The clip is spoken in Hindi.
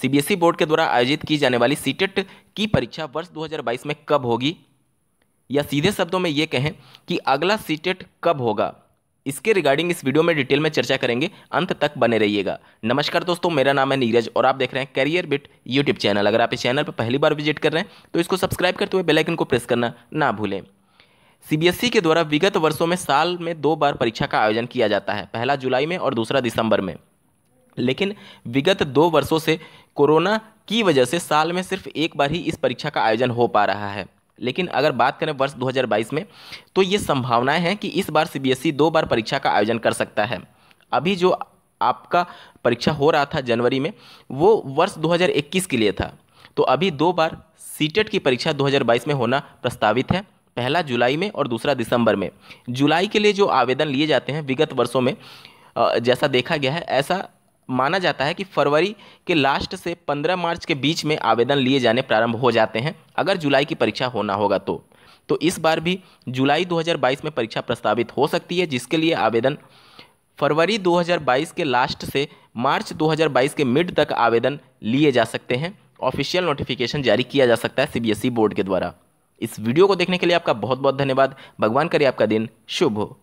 सीबीएसई बोर्ड के द्वारा आयोजित की जाने वाली सीटेट e की परीक्षा वर्ष 2022 में कब होगी या सीधे शब्दों में ये कहें कि अगला सीटेट e कब होगा इसके रिगार्डिंग इस वीडियो में डिटेल में चर्चा करेंगे अंत तक बने रहिएगा नमस्कार दोस्तों मेरा नाम है नीरज और आप देख रहे हैं कैरियर बिट यूट्यूब चैनल अगर आप इस चैनल पर पहली बार विजिट कर रहे हैं तो इसको सब्सक्राइब करते हुए बेलाइकन को प्रेस करना ना भूलें सीबीएसई e के द्वारा विगत वर्षों में साल में दो बार परीक्षा का आयोजन किया जाता है पहला जुलाई में और दूसरा दिसंबर में लेकिन विगत दो वर्षों से कोरोना की वजह से साल में सिर्फ एक बार ही इस परीक्षा का आयोजन हो पा रहा है लेकिन अगर बात करें वर्ष 2022 में तो ये संभावनाएं हैं कि इस बार सीबीएसई दो बार परीक्षा का आयोजन कर सकता है अभी जो आपका परीक्षा हो रहा था जनवरी में वो वर्ष 2021 के लिए था तो अभी दो बार सीटेट की परीक्षा 2022 में होना प्रस्तावित है पहला जुलाई में और दूसरा दिसंबर में जुलाई के लिए जो आवेदन लिए जाते हैं विगत वर्षों में जैसा देखा गया है ऐसा माना जाता है कि फरवरी के लास्ट से 15 मार्च के बीच में आवेदन लिए जाने प्रारंभ हो जाते हैं अगर जुलाई की परीक्षा होना होगा तो तो इस बार भी जुलाई 2022 में परीक्षा प्रस्तावित हो सकती है जिसके लिए आवेदन फरवरी 2022 के लास्ट से मार्च 2022 के मिड तक आवेदन लिए जा सकते हैं ऑफिशियल नोटिफिकेशन जारी किया जा सकता है सीबीएसई e बोर्ड के द्वारा इस वीडियो को देखने के लिए आपका बहुत बहुत धन्यवाद भगवान करे आपका दिन शुभ हो